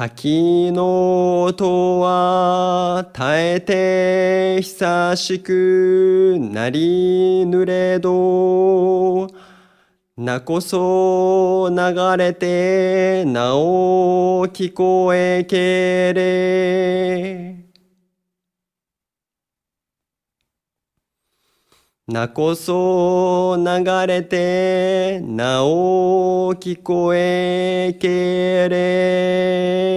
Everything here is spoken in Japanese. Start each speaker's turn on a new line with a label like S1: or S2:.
S1: 滝の音は耐えて久しくなりぬれど、なこそ流れてなお聞こえけれ。なこそ流れてなお聞こえけれ。